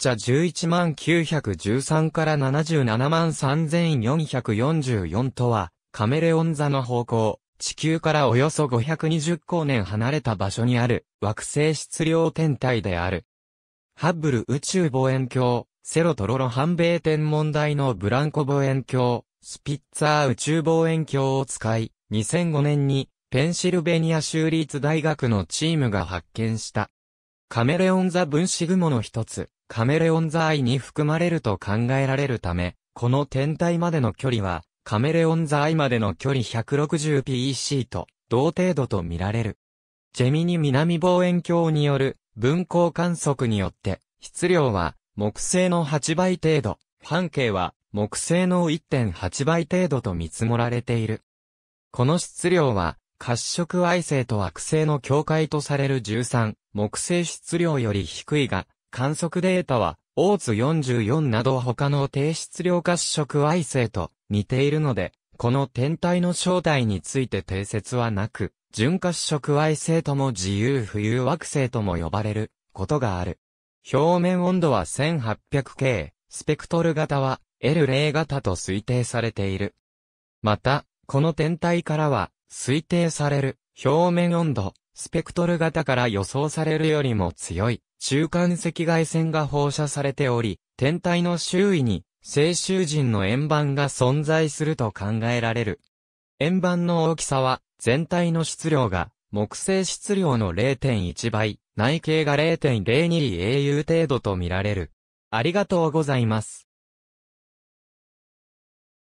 茶11万913から77万3444とは、カメレオン座の方向、地球からおよそ520光年離れた場所にある惑星質量天体である。ハッブル宇宙望遠鏡、セロトロロ半米天文台のブランコ望遠鏡、スピッツァー宇宙望遠鏡を使い、2005年にペンシルベニア州立大学のチームが発見した。カメレオン座分子雲の一つ、カメレオンザアイに含まれると考えられるため、この天体までの距離は、カメレオンザアイまでの距離 160pec と、同程度と見られる。ジェミニ南望遠鏡による分光観測によって、質量は木星の8倍程度、半径は木星の1.8倍程度と見積もられている。この質量は、褐色矮星と惑星の境界とされる13、木星質量より低いが、観測データは、オーツ44など他の低質量褐色矮星と似ているので、この天体の正体について定説はなく、純褐色矮星とも自由浮遊惑星とも呼ばれることがある。表面温度は 1800K、スペクトル型は L0 型と推定されている。また、この天体からは、推定される表面温度、スペクトル型から予想されるよりも強い中間赤外線が放射されており、天体の周囲に、青州人の円盤が存在すると考えられる。円盤の大きさは、全体の質量が、木星質量の0.1倍、内径が 0.02au 程度と見られる。ありがとうございます。